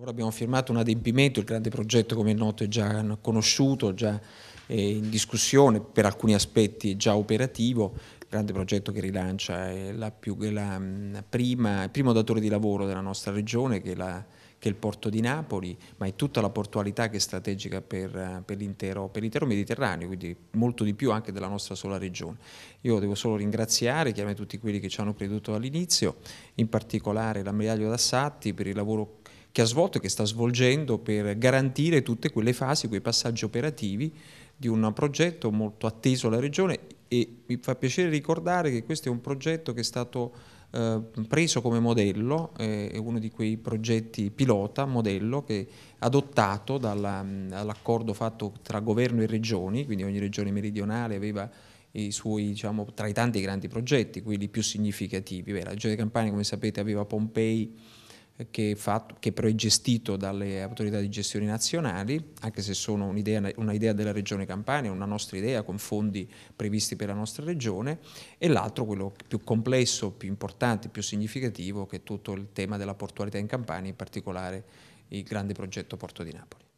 Ora abbiamo firmato un adempimento, il grande progetto come è noto è già conosciuto, già eh, in discussione, per alcuni aspetti è già operativo, il grande progetto che rilancia è la più, la mm, prima, il primo datore di lavoro della nostra regione che è, la, che è, il porto di Napoli, ma è tutta la portualità che è strategica per, per l'intero Mediterraneo, quindi molto di più anche della nostra sola regione. Io devo solo ringraziare chiaramente tutti quelli che ci hanno creduto all'inizio, in particolare l'ammiraglio Dassatti per il lavoro che che ha svolto e che sta svolgendo per garantire tutte quelle fasi, quei passaggi operativi di un progetto molto atteso alla Regione e mi fa piacere ricordare che questo è un progetto che è stato eh, preso come modello, eh, è uno di quei progetti pilota, modello, che è adottato dall'accordo fatto tra governo e regioni, quindi ogni regione meridionale aveva i suoi, diciamo, tra i tanti grandi progetti, quelli più significativi. Beh, la Regione Campania, come sapete, aveva Pompei, che, fatto, che, però è gestito dalle autorità di gestione nazionali, anche se sono un'idea, un'idea, della regione Campania, una nostra idea con fondi previsti per la nostra regione, e l'altro, quello più complesso, più importante, più significativo, che è tutto il tema della portualità in Campania, in particolare il grande progetto Porto di Napoli.